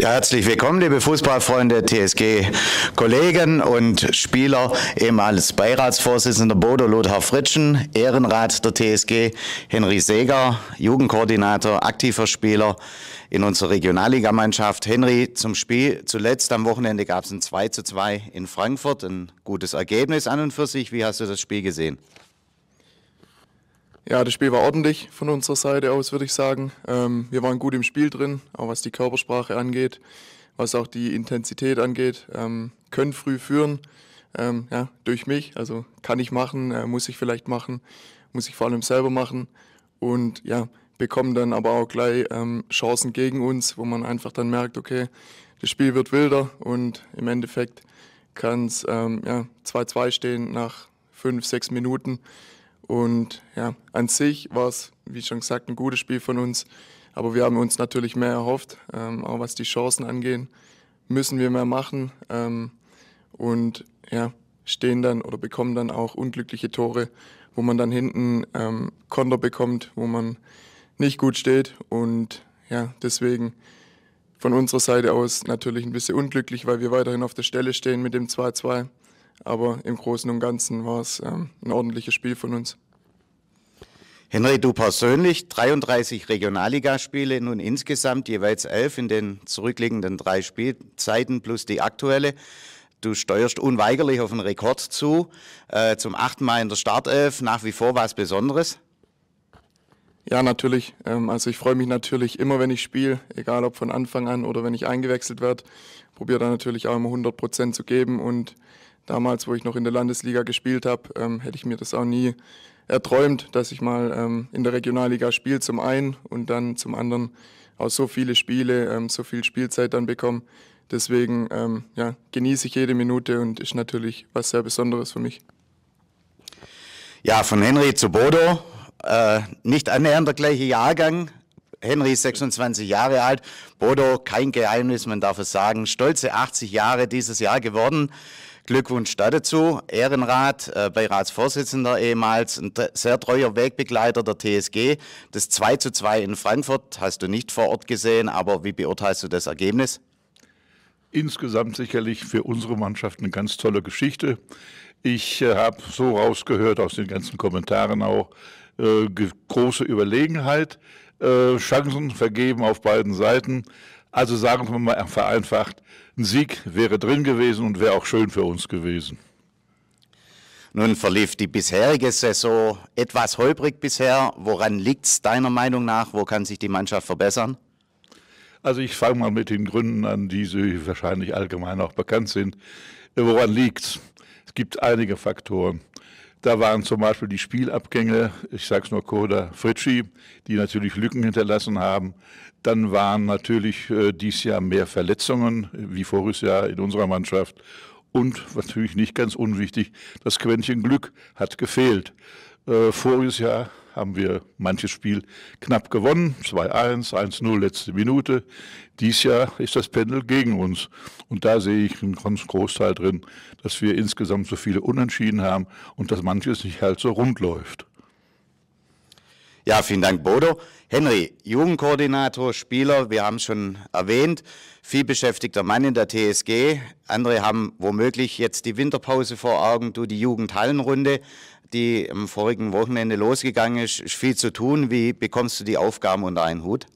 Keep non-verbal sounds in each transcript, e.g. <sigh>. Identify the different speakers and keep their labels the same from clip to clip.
Speaker 1: Ja, herzlich willkommen, liebe Fußballfreunde, TSG-Kollegen und Spieler, ehemals Beiratsvorsitzender Bodo Lothar Fritschen, Ehrenrat der TSG Henry Seger, Jugendkoordinator, aktiver Spieler in unserer Regionalligamannschaft. Henry, zum Spiel zuletzt am Wochenende gab es ein 2 zu 2 in Frankfurt, ein gutes Ergebnis an und für sich. Wie hast du das Spiel gesehen? Ja, das
Speaker 2: Spiel war ordentlich von unserer Seite aus, würde ich sagen. Ähm, wir waren gut im Spiel drin, auch was die Körpersprache angeht, was auch die Intensität angeht. Ähm, können früh führen, ähm, ja, durch mich. Also kann ich machen, äh, muss ich vielleicht machen, muss ich vor allem selber machen. Und ja, bekommen dann aber auch gleich ähm, Chancen gegen uns, wo man einfach dann merkt, okay, das Spiel wird wilder und im Endeffekt kann es ähm, ja, 2-2 stehen nach fünf, sechs Minuten. Und ja, an sich war es, wie schon gesagt, ein gutes Spiel von uns. Aber wir haben uns natürlich mehr erhofft, ähm, auch was die Chancen angehen. Müssen wir mehr machen ähm, und ja, stehen dann oder bekommen dann auch unglückliche Tore, wo man dann hinten ähm, Konter bekommt, wo man nicht gut steht. Und ja, deswegen von unserer Seite aus natürlich ein bisschen unglücklich, weil wir weiterhin auf der Stelle stehen mit dem 2-2. Aber im Großen und Ganzen war es ähm, ein ordentliches Spiel von uns.
Speaker 1: Henry, du persönlich 33 Regionalligaspiele, nun insgesamt jeweils elf in den zurückliegenden drei Spielzeiten plus die aktuelle. Du steuerst unweigerlich auf einen Rekord zu, äh, zum achten Mal in der Startelf, nach wie vor was Besonderes?
Speaker 2: Ja, natürlich. Ähm, also ich freue mich natürlich immer, wenn ich spiele, egal ob von Anfang an oder wenn ich eingewechselt werde. Probiere da natürlich auch immer 100 Prozent zu geben und damals, wo ich noch in der Landesliga gespielt habe, ähm, hätte ich mir das auch nie erträumt, dass ich mal ähm, in der Regionalliga spiele zum einen und dann zum anderen auch so viele Spiele, ähm, so viel Spielzeit dann bekomme. Deswegen ähm, ja, genieße ich jede Minute und ist natürlich was
Speaker 1: sehr Besonderes für mich. Ja, von Henry zu Bodo, äh, nicht annähernd der gleiche Jahrgang, Henry ist 26 Jahre alt. Bodo, kein Geheimnis, man darf es sagen, stolze 80 Jahre dieses Jahr geworden. Glückwunsch dazu. Ehrenrat, äh, Beiratsvorsitzender ehemals, ein sehr treuer Wegbegleiter der TSG. Das 2 zu 2 in Frankfurt hast du nicht vor Ort gesehen, aber wie beurteilst du das Ergebnis?
Speaker 3: Insgesamt sicherlich für unsere Mannschaft eine ganz tolle Geschichte. Ich äh, habe so rausgehört aus den ganzen Kommentaren auch äh, große Überlegenheit, äh, Chancen vergeben auf beiden Seiten. Also sagen wir mal vereinfacht, ein Sieg wäre drin gewesen und wäre auch schön für uns gewesen.
Speaker 1: Nun verlief die bisherige Saison etwas holprig bisher. Woran liegt es deiner Meinung nach? Wo kann sich die Mannschaft verbessern? Also ich fange mal
Speaker 3: mit den Gründen an, die Sie wahrscheinlich allgemein auch bekannt sind. Woran liegt es? Es gibt einige Faktoren. Da waren zum Beispiel die Spielabgänge, ich sage es nur Koda Fritschi, die natürlich Lücken hinterlassen haben. Dann waren natürlich äh, dies Jahr mehr Verletzungen, wie voriges Jahr in unserer Mannschaft. Und natürlich nicht ganz unwichtig, das Quäntchen Glück hat gefehlt. Äh, voriges Jahr haben wir manches Spiel knapp gewonnen, 2-1, 1-0 letzte Minute. Dies Jahr ist das Pendel gegen uns. Und da sehe ich einen ganz Großteil drin, dass wir insgesamt so viele Unentschieden haben und dass manches nicht halt so rund läuft.
Speaker 1: Ja, vielen Dank, Bodo. Henry, Jugendkoordinator, Spieler, wir haben es schon erwähnt, viel beschäftigter Mann in der TSG. Andere haben womöglich jetzt die Winterpause vor Augen, du die Jugendhallenrunde die im vorigen Wochenende losgegangen ist, ist viel zu tun. Wie bekommst du die Aufgaben unter einen Hut?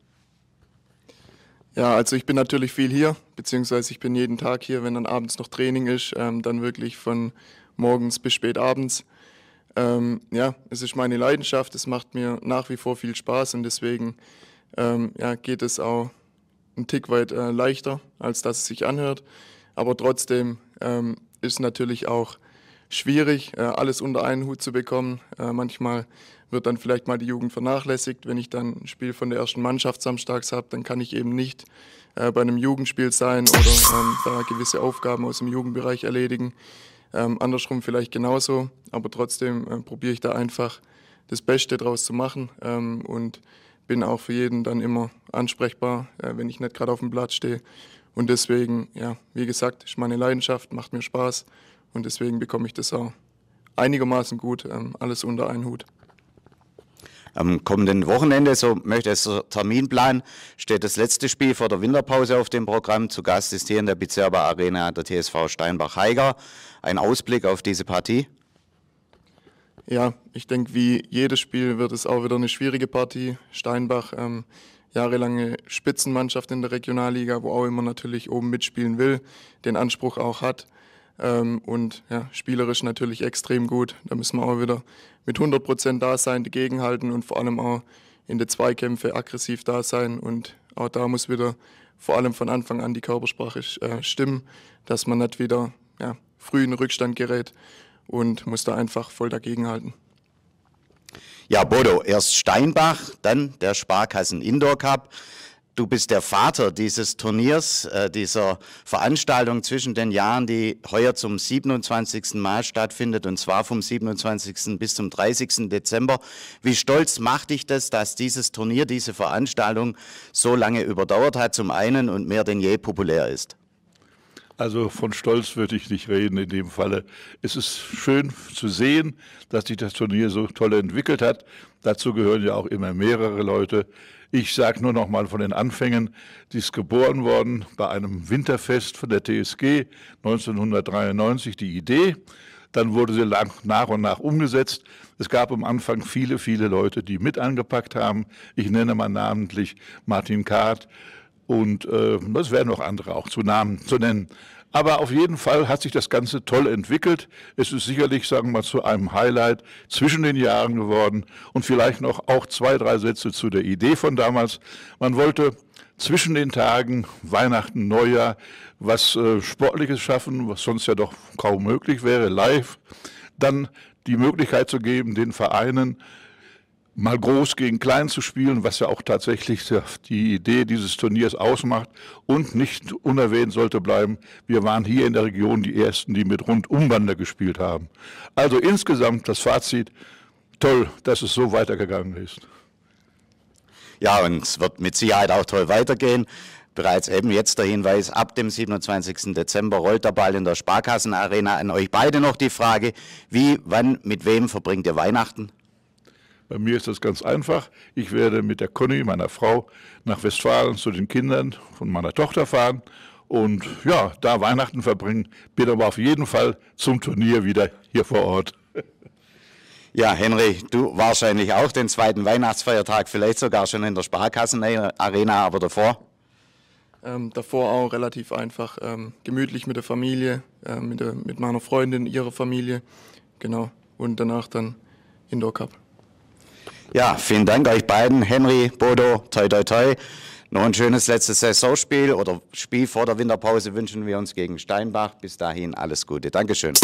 Speaker 1: Ja, also ich bin
Speaker 2: natürlich viel hier, beziehungsweise ich bin jeden Tag hier, wenn dann abends noch Training ist, ähm, dann wirklich von morgens bis spät abends. Ähm, ja, es ist meine Leidenschaft, es macht mir nach wie vor viel Spaß und deswegen ähm, ja, geht es auch einen Tick weit äh, leichter, als dass es sich anhört. Aber trotzdem ähm, ist natürlich auch schwierig, äh, alles unter einen Hut zu bekommen. Äh, manchmal wird dann vielleicht mal die Jugend vernachlässigt. Wenn ich dann ein Spiel von der ersten Mannschaft samstags habe, dann kann ich eben nicht äh, bei einem Jugendspiel sein oder ähm, da gewisse Aufgaben aus dem Jugendbereich erledigen. Ähm, andersrum vielleicht genauso, aber trotzdem äh, probiere ich da einfach das Beste draus zu machen ähm, und bin auch für jeden dann immer ansprechbar, äh, wenn ich nicht gerade auf dem Platz stehe. Und deswegen, ja, wie gesagt, ist meine Leidenschaft, macht mir Spaß und deswegen bekomme ich das auch einigermaßen gut, ähm, alles unter einen Hut.
Speaker 1: Am kommenden Wochenende, so möchte es der Terminplan, steht das letzte Spiel vor der Winterpause auf dem Programm. Zu Gast ist hier in der Bizerber Arena der TSV Steinbach-Heiger. Ein Ausblick auf diese Partie? Ja, ich denke, wie jedes Spiel wird es auch wieder
Speaker 2: eine schwierige Partie. Steinbach, ähm, jahrelange Spitzenmannschaft in der Regionalliga, wo auch immer natürlich oben mitspielen will, den Anspruch auch hat. Ähm, und ja, spielerisch natürlich extrem gut. Da müssen wir auch wieder mit 100 Prozent da sein, halten und vor allem auch in den Zweikämpfen aggressiv da sein. Und auch da muss wieder vor allem von Anfang an die Körpersprache äh, stimmen, dass man nicht wieder ja, früh in den Rückstand gerät und muss da einfach voll dagegenhalten.
Speaker 1: Ja, Bodo, erst Steinbach, dann der Sparkassen Indoor Cup. Du bist der Vater dieses Turniers, äh, dieser Veranstaltung zwischen den Jahren, die heuer zum 27. Mal stattfindet und zwar vom 27. bis zum 30. Dezember. Wie stolz macht dich das, dass dieses Turnier, diese Veranstaltung so lange überdauert hat zum einen und mehr denn je populär ist?
Speaker 3: Also von Stolz würde ich nicht reden in dem Falle. Es ist schön zu sehen, dass sich das Turnier so toll entwickelt hat. Dazu gehören ja auch immer mehrere Leute. Ich sage nur noch mal von den Anfängen. Die ist geboren worden bei einem Winterfest von der TSG 1993, die Idee. Dann wurde sie nach und nach umgesetzt. Es gab am Anfang viele, viele Leute, die mit angepackt haben. Ich nenne mal namentlich Martin Kahrt, und äh, das werden noch andere auch zu Namen zu nennen. Aber auf jeden Fall hat sich das Ganze toll entwickelt. Es ist sicherlich, sagen wir mal, zu einem Highlight zwischen den Jahren geworden und vielleicht noch auch zwei, drei Sätze zu der Idee von damals. Man wollte zwischen den Tagen Weihnachten, Neujahr was äh, Sportliches schaffen, was sonst ja doch kaum möglich wäre, live. Dann die Möglichkeit zu geben, den Vereinen mal groß gegen klein zu spielen, was ja auch tatsächlich die Idee dieses Turniers ausmacht. Und nicht unerwähnt sollte bleiben, wir waren hier in der Region die Ersten, die mit Rundumwander gespielt haben. Also insgesamt das Fazit, toll, dass es so weitergegangen ist.
Speaker 1: Ja, und es wird mit Sicherheit auch toll weitergehen. Bereits eben jetzt der Hinweis, ab dem 27. Dezember rollt der Ball in der Sparkassenarena. An euch beide noch die Frage, wie, wann, mit wem verbringt ihr Weihnachten? Bei mir ist das ganz
Speaker 3: einfach. Ich werde mit der Conny, meiner Frau, nach Westfalen zu den Kindern von meiner Tochter fahren und ja, da Weihnachten verbringen. Bin aber auf jeden Fall zum Turnier
Speaker 1: wieder hier vor Ort. <laughs> Ja, Henry, du wahrscheinlich auch den zweiten Weihnachtsfeiertag, vielleicht sogar schon in der Sparkassenarena, aber davor?
Speaker 2: Ähm, davor auch relativ einfach, ähm, gemütlich mit der Familie, ähm, mit, der, mit meiner Freundin, ihrer Familie, genau. Und danach dann Indoor Cup.
Speaker 1: Ja, vielen Dank euch beiden, Henry, Bodo, toi toi toi. Noch ein schönes letztes Saisonspiel oder Spiel vor der Winterpause wünschen wir uns gegen Steinbach. Bis dahin alles Gute. Dankeschön.